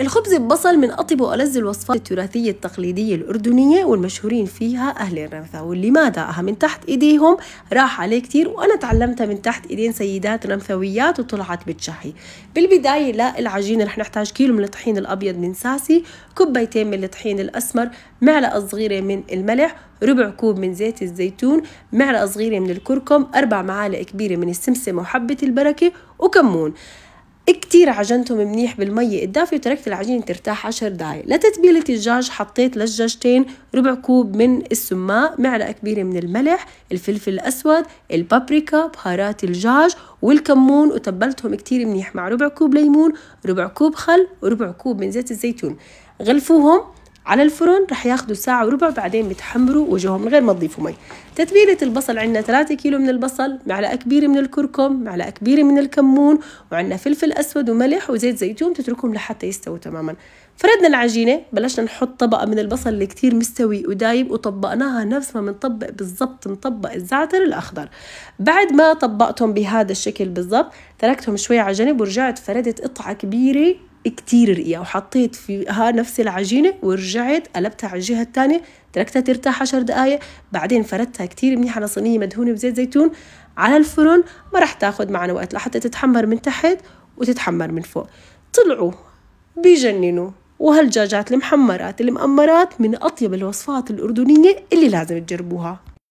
الخبز ببصل من أطيب وألذ الوصفات التراثية التقليدية الأردنية والمشهورين فيها أهل الرمثة واللي ما داقها من تحت إيديهم راح عليه كتير وأنا تعلمتها من تحت إيدين سيدات رمثويات وطلعت بتشهي بالبداية لا العجينة رح نحتاج كيلو من الطحين الأبيض من ساسي كوبايتين من الطحين الأسمر معلقة صغيرة من الملح ربع كوب من زيت الزيتون معلقة صغيرة من الكركم أربع معالق كبيرة من السمسم وحبة البركة وكمون كتير عجنتهم منيح بالمية الدافية وتركت العجينة ترتاح عشر دقايق لتتبيلة الدجاج حطيت للدجاجتين ربع كوب من السماق معلقة كبيرة من الملح الفلفل الأسود البابريكا بهارات الدجاج والكمون وتبلتهم كتير منيح مع ربع كوب ليمون ربع كوب خل وربع كوب من زيت الزيتون غلفوهم على الفرن رح ياخذوا ساعة وربع بعدين بتحمروا وجههم من غير ما تضيفوا مي تتبيلة البصل عندنا 3 كيلو من البصل معلقة كبيرة من الكركم معلقة كبيرة من الكمون وعندنا فلفل أسود وملح وزيت زيتون تتركهم لحتى يستووا تماما فردنا العجينة بلشنا نحط طبقة من البصل اللي كتير مستوي ودايب وطبقناها نفس ما بنطبق بالضبط نطبق الزعتر الأخضر بعد ما طبقتهم بهذا الشكل بالضبط تركتهم شوي على جنب ورجعت فردت قطعة كبيرة كتير رقيقة وحطيت فيها نفس العجينة ورجعت قلبتها على الجهة الثانية تركتها ترتاح عشر دقايق بعدين فردتها كتير منيح على صينية مدهونة بزيت زيتون على الفرن ما رح تاخد معنا وقت لحتى تتحمر من تحت وتتحمر من فوق طلعوا بيجننوا وهالدجاجات المحمرات المأمرات من أطيب الوصفات الأردنية اللي لازم تجربوها